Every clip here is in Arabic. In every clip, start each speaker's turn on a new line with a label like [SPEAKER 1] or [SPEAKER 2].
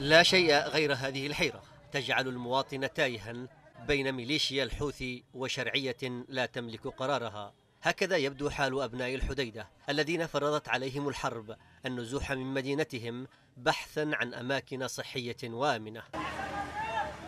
[SPEAKER 1] لا شيء غير هذه الحيرة تجعل المواطن تائها بين ميليشيا الحوثي وشرعية لا تملك قرارها هكذا يبدو حال أبناء الحديدة الذين فرضت عليهم الحرب النزوح من مدينتهم بحثا عن أماكن صحية وآمنة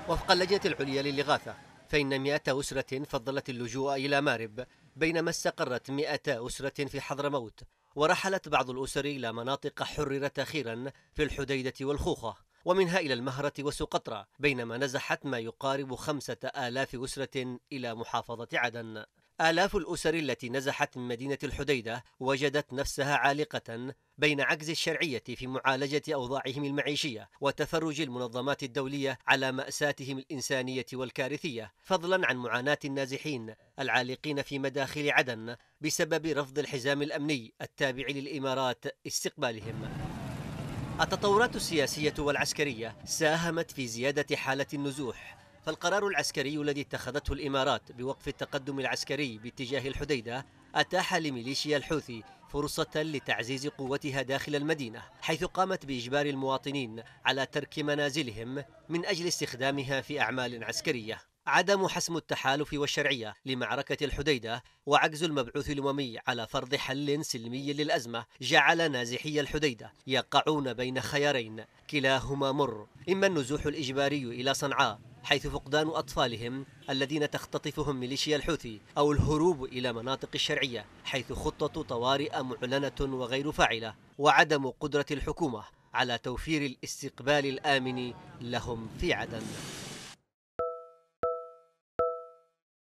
[SPEAKER 1] وفق اللجنة العليا للإغاثة فإن 100 أسرة فضلت اللجوء إلى مارب بينما استقرت 100 أسرة في حضرموت ورحلت بعض الأسر إلى مناطق حررت أخيرا في الحديدة والخوخة ومنها إلى المهرة وسقطرى بينما نزحت ما يقارب خمسة آلاف أسرة إلى محافظة عدن آلاف الأسر التي نزحت من مدينة الحديدة وجدت نفسها عالقة بين عجز الشرعية في معالجة أوضاعهم المعيشية وتفرج المنظمات الدولية على مأساتهم الإنسانية والكارثية فضلا عن معاناة النازحين العالقين في مداخل عدن بسبب رفض الحزام الأمني التابع للإمارات استقبالهم التطورات السياسية والعسكرية ساهمت في زيادة حالة النزوح فالقرار العسكري الذي اتخذته الإمارات بوقف التقدم العسكري باتجاه الحديدة أتاح لميليشيا الحوثي فرصة لتعزيز قوتها داخل المدينة حيث قامت بإجبار المواطنين على ترك منازلهم من أجل استخدامها في أعمال عسكرية عدم حسم التحالف والشرعية لمعركة الحديدة وعجز المبعوث الأممي على فرض حل سلمي للأزمة جعل نازحي الحديدة يقعون بين خيارين كلاهما مر إما النزوح الإجباري إلى صنعاء حيث فقدان أطفالهم الذين تختطفهم ميليشيا الحوثي أو الهروب إلى مناطق الشرعية حيث خطة طوارئ معلنة وغير فاعلة وعدم قدرة الحكومة على توفير الاستقبال الآمن لهم في عدن